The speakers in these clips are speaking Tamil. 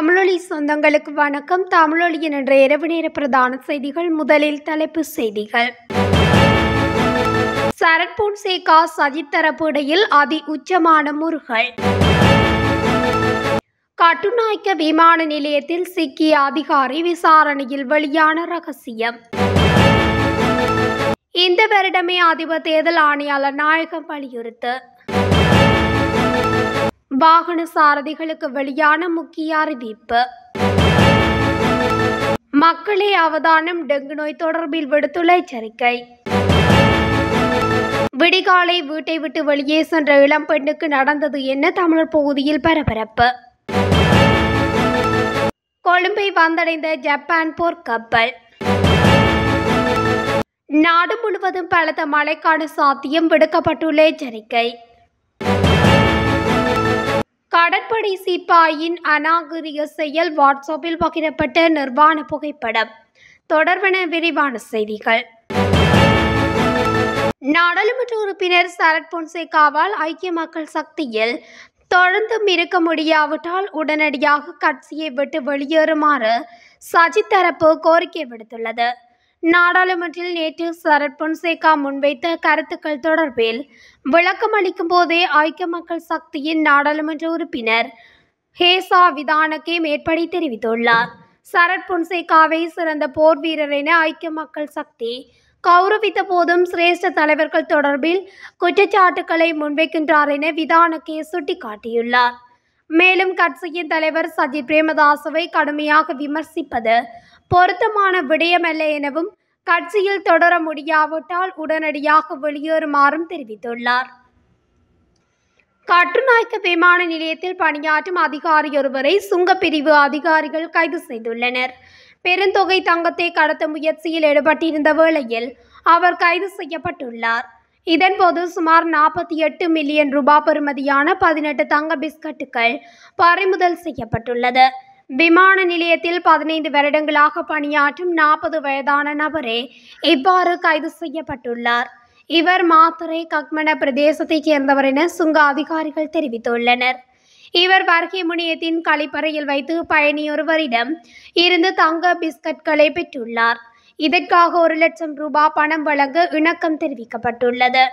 தமிழொலி சொந்தங்களுக்கு வணக்கம் தமிழொலியின் என்ற இரவு நேர பிரதான செய்திகள் முதலில் தலைப்பு செய்திகள் சரத் பொன்சேகா சஜித் தரப்பு இடையில் அதி உச்சமான முருகல் கட்டுநாய்க்க விமான நிலையத்தில் சிக்கிய அதிகாரி விசாரணையில் வெளியான ரகசியம் இந்த வருடமே அதிபர் தேர்தல் ஆணையாளர் நாயகம் வலியுறுத்து வாகன சாரதிகளுக்கு வெளியான முக்கிய அறிவிப்பு மக்களே அவதானம் டெங்கு நோய் தொடர்பில் விடுத்துள்ள எச்சரிக்கை விடிகாலை வீட்டை விட்டு வெளியே சென்ற இளம் பெண்ணுக்கு நடந்தது என்ன தமிழர் பகுதியில் பரபரப்பு கொழும்பை வந்தடைந்த ஜப்பான் போர் கப்பல் நாடு முழுவதும் பலத்த மழைக்கான சாத்தியம் விடுக்கப்பட்டுள்ள எச்சரிக்கை கடற்படை சிப்பாயின் அநாகரிக செயல் வாட்ஸ்அப்பில் பகிரப்பட்ட நிர்வாண புகைப்படம் தொடர்பான விரிவான செய்திகள் நாடாளுமன்ற உறுப்பினர் சரத் பொன்சேகாவால் ஐக்கிய மக்கள் சக்தியில் தொடர்ந்து இருக்க முடியாவிட்டால் உடனடியாக கட்சியை விட்டு வெளியேறுமாறு சஜித் தரப்பு கோரிக்கை விடுத்துள்ளது நாடாளுமன்றில் நேற்று சரத் பொன்சேகா முன்வைத்த கருத்துக்கள் தொடர்பில் விளக்கம் அளிக்கும் போதே ஐக்கிய மக்கள் சக்தியின் நாடாளுமன்ற உறுப்பினர் ஹேசா விதானக்கே மேற்படி தெரிவித்துள்ளார் சரத் பொன்சேகாவை சிறந்த போர் வீரர் என ஐக்கிய மக்கள் சக்தி கௌரவித்த போதும் சிரேஷ்ட தலைவர்கள் தொடர்பில் குற்றச்சாட்டுக்களை முன்வைக்கின்றார் என விதானக்கே சுட்டிக்காட்டியுள்ளார் மேலும் கட்சியின் தலைவர் சஜித் பிரேமதாசவை கடுமையாக விமர்சிப்பது பொருத்தமான விடயமல்ல எனவும் கட்சியில் தொடர முடியாவிட்டால் உடனடியாக வெளியேறுமாறும் தெரிவித்துள்ளார் கட்டுநாயக்க விமான நிலையத்தில் பணியாற்றும் அதிகாரி அதிகாரியொருவரை சுங்கப்பிரிவு அதிகாரிகள் கைது செய்துள்ளனர் பெருந்தொகை தங்கத்தை கடத்த முயற்சியில் ஈடுபட்டிருந்த வேளையில் அவர் கைது செய்யப்பட்டுள்ளார் இதன்போது சுமார் நாற்பத்தி எட்டு மில்லியன் ரூபாய் பெறுமதியான பதினெட்டு தங்க பிஸ்கட்டுகள் பறிமுதல் செய்யப்பட்டுள்ளது விமான நிலையத்தில் பதினைந்து வருடங்களாக பணியாற்றும் நாற்பது வயதான நபரே இவ்வாறு கைது செய்யப்பட்டுள்ளார் இவர் மாத்தரை கக்மன பிரதேசத்தைச் சேர்ந்தவர் என சுங்க அதிகாரிகள் தெரிவித்துள்ளனர் இவர் வருகை முனையத்தின் கழிப்பறையில் வைத்து பயணியொருவரிடம் இருந்து தங்க பிஸ்கட்களை பெற்றுள்ளார் இதற்காக ஒரு லட்சம் ரூபாய் பணம் வழங்க இணக்கம் தெரிவிக்கப்பட்டுள்ளது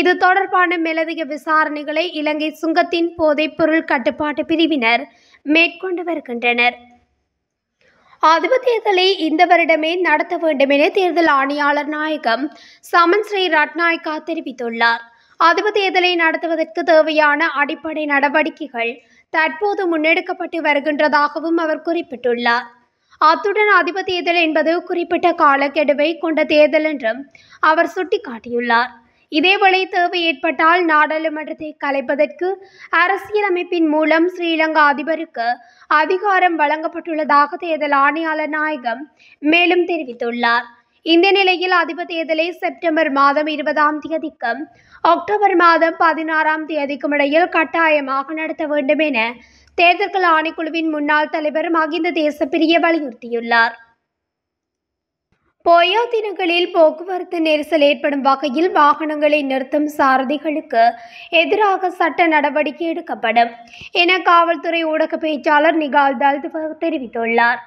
இது தொடர்பான மேலதிக விசாரணைகளை இலங்கை சுங்கத்தின் பொருள் கட்டுப்பாட்டு பிரிவினர் மேற்கொண்டு வருகின்றனர் அதிப தேர்தலை இந்த வருடமே நடத்த வேண்டும் என தேர்தல் ஆணையாளர் நாயகம் சமன் ஸ்ரீ ரட்நாயக்கா தெரிவித்துள்ளார் அதிப தேர்தலை நடத்துவதற்கு தேவையான அடிப்படை நடவடிக்கைகள் தற்போது முன்னெடுக்கப்பட்டு வருகின்றதாகவும் அவர் குறிப்பிட்டுள்ளார் அத்துடன் அதிப தேர்தல் என்பது குறிப்பிட்ட காலக்கெடுவை கொண்ட தேர்தல் என்றும் அவர் சுட்டிக்காட்டியுள்ளார் இதேவேளை தேவை ஏற்பட்டால் நாடாளுமன்றத்தை கலைப்பதற்கு அரசியலமைப்பின் மூலம் ஸ்ரீலங்கா அதிபருக்கு அதிகாரம் வழங்கப்பட்டுள்ளதாக தேர்தல் ஆணையாளர் நாயகம் மேலும் தெரிவித்துள்ளார் இந்த நிலையில் அதிபர் தேர்தலை செப்டம்பர் மாதம் இருபதாம் தேதிக்கும் அக்டோபர் மாதம் பதினாறாம் தேதிக்கும் இடையில் கட்டாயமாக நடத்த வேண்டும் என தேர்தல்கள் ஆணைக்குழுவின் முன்னாள் தலைவர் மகிந்த தேசப்பிரிய வலியுறுத்தியுள்ளார் போயா தினங்களில் போக்குவரத்து நெரிசல் ஏற்படும் வகையில் வாகனங்களை நிறுத்தும் சாரதிகளுக்கு எதிராக சட்ட நடவடிக்கை எடுக்கப்படும் என காவல்துறை ஊடக பேச்சாளர் நிகால் தல் தெரிவித்துள்ளார்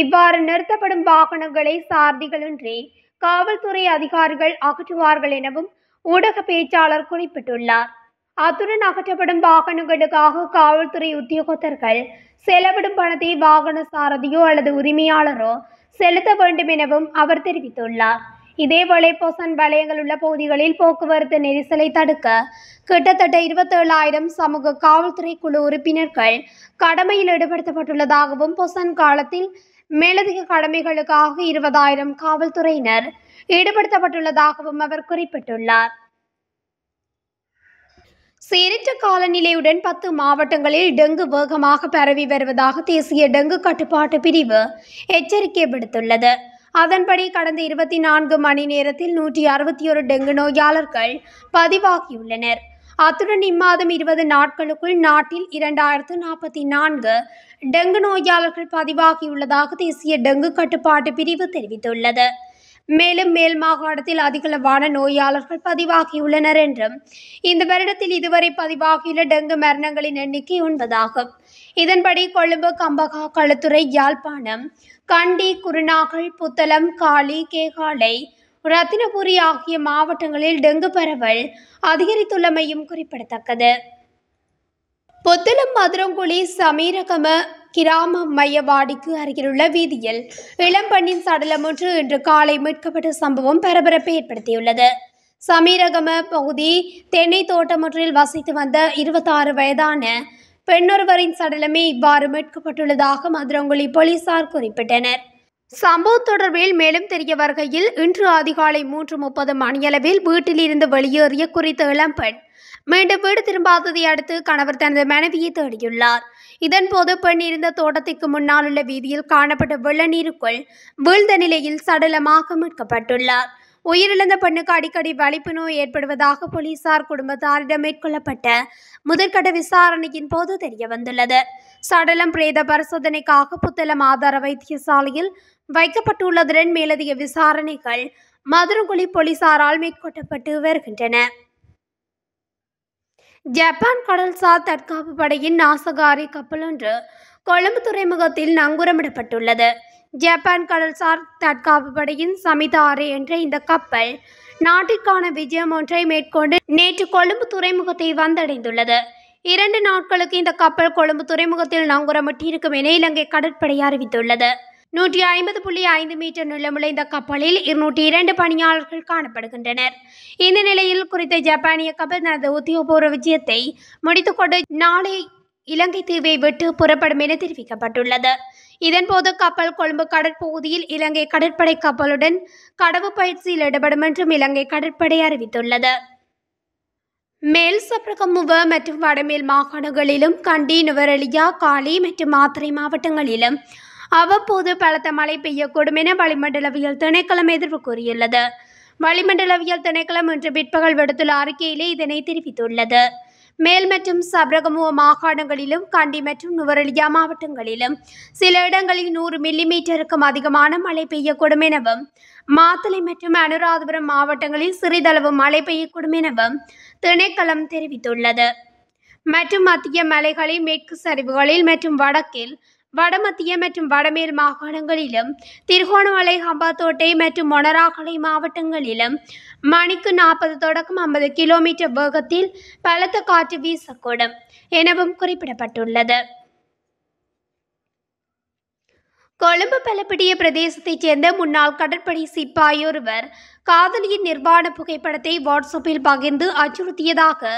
இவ்வாறு நிறுத்தப்படும் வாகனங்களை சாரதிகளின்றி காவல்துறை அதிகாரிகள் அகற்றுவார்கள் எனவும் ஊடக பேச்சாளர் குறிப்பிட்டுள்ளார் அத்துடன் அகற்றப்படும் வாகனங்களுக்காக காவல்துறை உத்தியோகத்தர்கள் செலவிடும் பணத்தை வாகன சாரதியோ அல்லது உரிமையாளரோ செலுத்த வேண்டும் எனவும் அவர் தெரிவித்துள்ளார் இதேபோல பொசன் வளையங்கள் உள்ள பகுதிகளில் போக்குவரத்து நெரிசலை தடுக்க கிட்டத்தட்ட இருபத்தேழாயிரம் சமூக காவல்துறை குழு உறுப்பினர்கள் கடமையில் ஈடுபடுத்தப்பட்டுள்ளதாகவும் பொசன் காலத்தில் மேலதிக கடமைகளுக்காக இருபதாயிரம் காவல்துறையினர் ஈடுபடுத்தப்பட்டுள்ளதாகவும் அவர் குறிப்பிட்டுள்ளார் சேரிட்ட காலநிலையுடன் பத்து மாவட்டங்களில் டெங்கு வேகமாக பரவி வருவதாக தேசிய டெங்கு கட்டுப்பாட்டு பிரிவு எச்சரிக்கை விடுத்துள்ளது அதன்படி கடந்த இருபத்தி நான்கு மணி நேரத்தில் நூற்றி அறுபத்தி ஒரு டெங்கு நோயாளர்கள் பதிவாகியுள்ளனர் அத்துடன் இம்மாதம் இருபது நாட்களுக்குள் நாட்டில் இரண்டாயிரத்து நாற்பத்தி நான்கு டெங்கு நோயாளர்கள் பதிவாகியுள்ளதாக தேசிய டெங்கு கட்டுப்பாட்டு பிரிவு தெரிவித்துள்ளது மேலும் மேல் மாகாணத்தில் அதிகளவான நோயாளர்கள் பதிவாகியுள்ளனர் என்றும் இந்த வருடத்தில் இதுவரை பதிவாகியுள்ள டெங்கு மரணங்களின் எண்ணிக்கை ஒன்பதாகும் இதன்படி கொழும்பு கம்பகா களுத்துறை யாழ்ப்பாணம் கண்டி குருநாகல் புத்தளம் காளி கேகாலை ரத்தினபுரி ஆகிய மாவட்டங்களில் டெங்கு பரவல் அதிகரித்துள்ளமையும் குறிப்பிடத்தக்கது புத்தளம் மதுரங்குழி சமீரகம கிராம மையவாடிக்கு அருகிலுள்ள வீதியில் இளம்பெண்ணின் சடலம் ஒன்று இன்று காலை மீட்கப்பட்ட சம்பவம் பரபரப்பை ஏற்படுத்தியுள்ளது சமீரகம பகுதி தென்னை தோட்டம் ஒன்றில் வசித்து வந்த இருபத்தாறு வயதான பெண்ணொருவரின் சடலமே இவ்வாறு மீட்கப்பட்டுள்ளதாக மதுரங்குழி போலீசார் குறிப்பிட்டனர் சம்பவம் தொடர்பில் மேலும் தெரிய வருகையில் இன்று அதிகாலை மூன்று முப்பது மணியளவில் வீட்டிலிருந்து வெளியேறிய குறித்த இளம்பெண் மீண்டும் வீடு திரும்பாததை அடுத்து கணவர் தனது மனைவியை தேடியுள்ளார் இதன்போது பெண் இருந்த தோட்டத்திற்கு முன்னால் உள்ள வீதியில் காணப்பட்ட வெள்ளநீருக்குள் வீழ்ந்த நிலையில் சடலமாக மீட்கப்பட்டுள்ளார் உயிரிழந்த பெண்ணுக்கு அடிக்கடி வலிப்பு நோய் ஏற்படுவதாக போலீசார் குடும்பத்தாரிடம் மேற்கொள்ளப்பட்ட முதற்கட்ட விசாரணையின் போது தெரிய வந்துள்ளது சடலம் பிரேத பரிசோதனைக்காக புத்தளம் ஆதார வைத்தியசாலையில் வைக்கப்பட்டுள்ளதுடன் மேலதிக விசாரணைகள் மதுரங்குழி போலீசாரால் மேற்கொள்ளப்பட்டு வருகின்றன ஜப்பான் கடல்சார் தற்காப்பு படையின் நாசகாரி கப்பல் ஒன்று கொழும்பு துறைமுகத்தில் நங்கூரமிடப்பட்டுள்ளது ஜப்பான் கடல்சார் தற்காப்பு படையின் சமிதாரி என்ற இந்த கப்பல் நாட்டிற்கான விஜயம் ஒன்றை மேற்கொண்டு நேற்று கொழும்பு துறைமுகத்தை வந்தடைந்துள்ளது இரண்டு நாட்களுக்கு இந்த கப்பல் கொழும்பு துறைமுகத்தில் நங்கூரமிட்டிருக்கும் என இலங்கை கடற்படை அறிவித்துள்ளது நூற்றி ஐம்பது புள்ளி ஐந்து மீட்டர் நிலமுடைந்த இந்த கப்பலில் இருநூற்றி இரண்டு பணியாளர்கள் காணப்படுகின்றனர் இந்த நிலையில் குறித்த ஜப்பானிய கப்பல் தனது உத்தியோகபூர்வ விஜயத்தை முடித்துக்கொண்டு நாளை இலங்கை தீவை விட்டு புறப்படும் என தெரிவிக்கப்பட்டுள்ளது இதன்போது கப்பல் கொழும்பு கடற்பகுதியில் இலங்கை கடற்படை கப்பலுடன் கடவு பயிற்சியில் ஈடுபடும் என்றும் இலங்கை கடற்படை அறிவித்துள்ளது மேல் சப்ரகமுவ மற்றும் வடமேல் மாகாணங்களிலும் கண்டி நுவரலியா காலி மற்றும் மாத்திரை மாவட்டங்களிலும் அவ்வப்போது பலத்த மழை பெய்யக்கூடும் என வளிமண்டலவியல் திணைக்களம் எதிர்ப்பு கூறியுள்ளது வளிமண்டலவியல் திணைக்களம் இன்று பிற்பகல் விடுத்துள்ள அறிக்கையிலே இதனை தெரிவித்துள்ளது மேல் மற்றும் சபரகமுவ மாகாணங்களிலும் கண்டி மற்றும் நுவரெலியா மாவட்டங்களிலும் சில இடங்களில் நூறு மில்லிமீட்டருக்கும் அதிகமான மழை பெய்யக்கூடும் எனவும் மாத்தளை மற்றும் அனுராதபுரம் மாவட்டங்களில் சிறிதளவு மழை பெய்யக்கூடும் எனவும் திணைக்களம் தெரிவித்துள்ளது மற்றும் மத்திய மலைகளில் மேற்கு சரிவுகளில் மற்றும் வடக்கில் வடமத்திய மற்றும் வடமேல் மாகாணங்களிலும் திருகோணமலை ஹம்பாத்தோட்டை மற்றும் மொனராகலை மாவட்டங்களிலும் மணிக்கு நாற்பது தொடக்கம் ஐம்பது கிலோமீட்டர் வேகத்தில் பலத்த காற்று வீசக்கூடும் எனவும் குறிப்பிடப்பட்டுள்ளது கொழும்பு பலப்பிடிய பிரதேசத்தைச் சேர்ந்த முன்னாள் கடற்படை சிப்பாயொருவர் காதலியின் நிர்வாண புகைப்படத்தை வாட்ஸ்அப்பில் பகிர்ந்து அச்சுறுத்தியதாக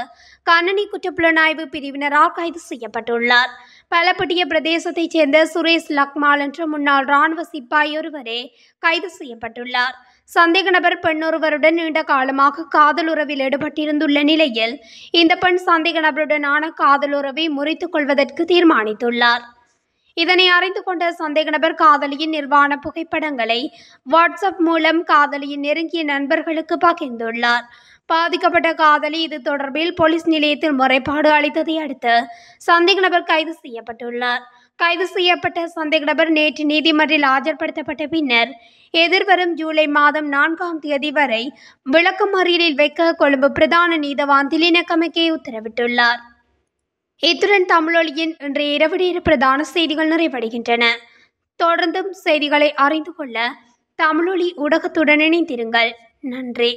கணனி குற்றப்புலனாய்வு பிரிவினரால் கைது செய்யப்பட்டுள்ளார் பலப்பட்டிய பிரதேசத்தைச் சேர்ந்த சுரேஷ் லக்மால் என்ற முன்னாள் இராணுவ சிப்பாய் ஒருவரே கைது செய்யப்பட்டுள்ளார் சந்தேக நபர் பெண்ணொருவருடன் நீண்ட காலமாக காதலுறவில் ஈடுபட்டிருந்துள்ள நிலையில் இந்த பெண் சந்தேக நபருடனான காதலுறவை முறித்துக் கொள்வதற்கு தீர்மானித்துள்ளார் இதனை அறிந்து கொண்ட சந்தேக நபர் காதலியின் நிர்வாண புகைப்படங்களை வாட்ஸ்அப் மூலம் காதலியின் நெருங்கிய நண்பர்களுக்கு பகிர்ந்துள்ளார் பாதிக்கப்பட்ட காதலி இது தொடர்பில் போலீஸ் நிலையத்தில் முறைப்பாடு அளித்ததை அடுத்து சந்தேக நபர் கைது செய்யப்பட்டுள்ளார் கைது செய்யப்பட்ட சந்தேக நபர் நேற்று நீதிமன்றில் ஆஜர்படுத்தப்பட்ட பின்னர் எதிர்வரும் ஜூலை மாதம் நான்காம் தேதி வரை விளக்கமறியலில் வைக்க கொழும்பு பிரதான நீதவான் திலினக்கமைக்கே உத்தரவிட்டுள்ளார் இத்துடன் தமிழொலியின் இன்றைய இரவு நேர பிரதான செய்திகள் நிறைவடைகின்றன தொடர்ந்தும் செய்திகளை அறிந்து கொள்ள தமிழொலி ஊடகத்துடன் இணைந்திருங்கள் நன்றி